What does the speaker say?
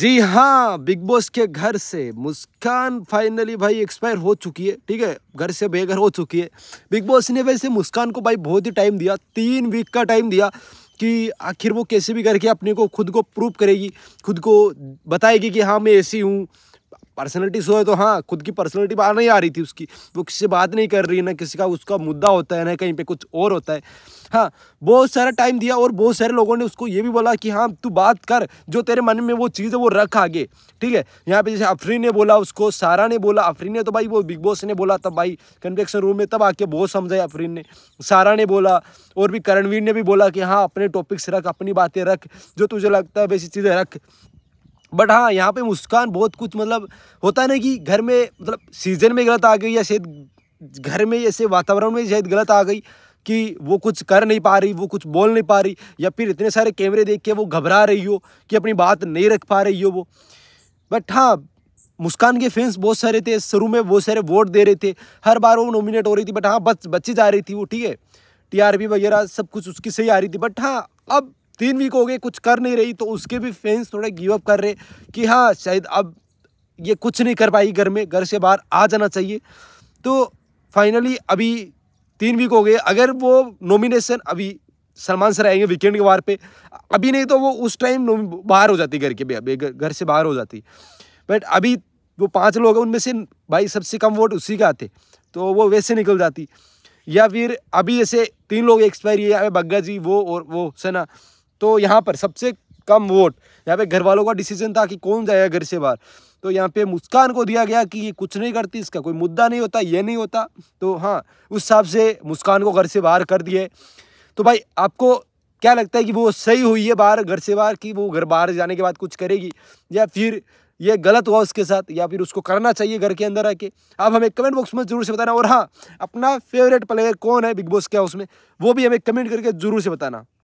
जी हाँ big boss के घर से मुस्कान फाइनली भाई एक्सपायर हो चुकी है ठीक है घर से बेघर हो चुकी है बिग बॉस ने वैसे मुस्कान को भाई बहुत ही टाइम दिया तीन वीक का टाइम दिया कि आखिर वो कैसे भी करके अपने को खुद को प्रूव करेगी खुद को बताएगी कि हाँ मैं ऐसी हूँ पर्सनलिटी सो है तो हाँ खुद की पर्सनलिटी बाहर नहीं आ रही थी उसकी वो किसी से बात नहीं कर रही है ना किसी का उसका मुद्दा होता है ना कहीं पे कुछ और होता है हाँ बहुत सारा टाइम दिया और बहुत सारे लोगों ने उसको ये भी बोला कि हाँ तू बात कर जो तेरे मन में वो चीज़ है वो रख आगे ठीक है यहाँ पे जैसे अफरी ने बोला उसको सारा ने बोला अफरी ने तो भाई वो बिग बॉस ने बोला तब भाई कन्वेक्शन रूम में तब आके बहुत समझाया अफरीन ने सारा ने बोला और भी करणवीर ने भी बोला कि हाँ अपने टॉपिक्स रख अपनी बातें रख जो तुझे लगता है वैसी चीज़ें रख बट हाँ यहाँ पे मुस्कान बहुत कुछ मतलब होता है ना कि घर में मतलब सीज़न में गलत आ गई या शायद घर में ऐसे वातावरण में शायद गलत आ गई कि वो कुछ कर नहीं पा रही वो कुछ बोल नहीं पा रही या फिर इतने सारे कैमरे देख के वो घबरा रही हो कि अपनी बात नहीं रख पा रही हो वो बट हाँ मुस्कान के फैंस बहुत सारे थे शुरू में बहुत सारे वोट दे रहे थे हर बार वो नॉमिनेट हो रही थी बट हाँ बच बच्ची जा रही थी वो ठीक है टीआरपी वगैरह सब कुछ उसकी सही आ रही थी बट हाँ अब तीन वीक हो गए कुछ कर नहीं रही तो उसके भी फैंस थोड़े गिव अप कर रहे कि हाँ शायद अब ये कुछ नहीं कर पाई घर में घर से बाहर आ जाना चाहिए तो फाइनली अभी तीन वीक हो गए अगर वो नॉमिनेशन अभी सलमान सर आएंगे वीकेंड के बार पे अभी नहीं तो वो उस टाइम बाहर हो जाती घर के भी अभी घर से बाहर हो जाती बट अभी वो पांच लोग हैं उनमें से भाई सबसे कम वोट उसी का आते तो वो वैसे निकल जाती या फिर अभी जैसे तीन लोग एक्सपायर है बग्गा जी वो और वो सना तो यहाँ पर सबसे कम वोट यहाँ पे घर वालों का डिसीजन था कि कौन जाएगा घर से बाहर तो यहाँ पे मुस्कान को दिया गया कि ये कुछ नहीं करती इसका कोई मुद्दा नहीं होता ये नहीं होता तो हाँ उस हिसाब से मुस्कान को घर से बाहर कर दिए तो भाई आपको क्या लगता है कि वो सही हुई है बाहर घर से बाहर कि वो घर बाहर जाने के बाद कुछ करेगी या फिर ये गलत हुआ उसके साथ या फिर उसको करना चाहिए घर के अंदर आके आप हमें कमेंट बॉक्स में ज़रूर से बताना और हाँ अपना फेवरेट प्लेयर कौन है बिग बॉस के हाउस में वो भी हमें कमेंट करके ज़रूर से बताना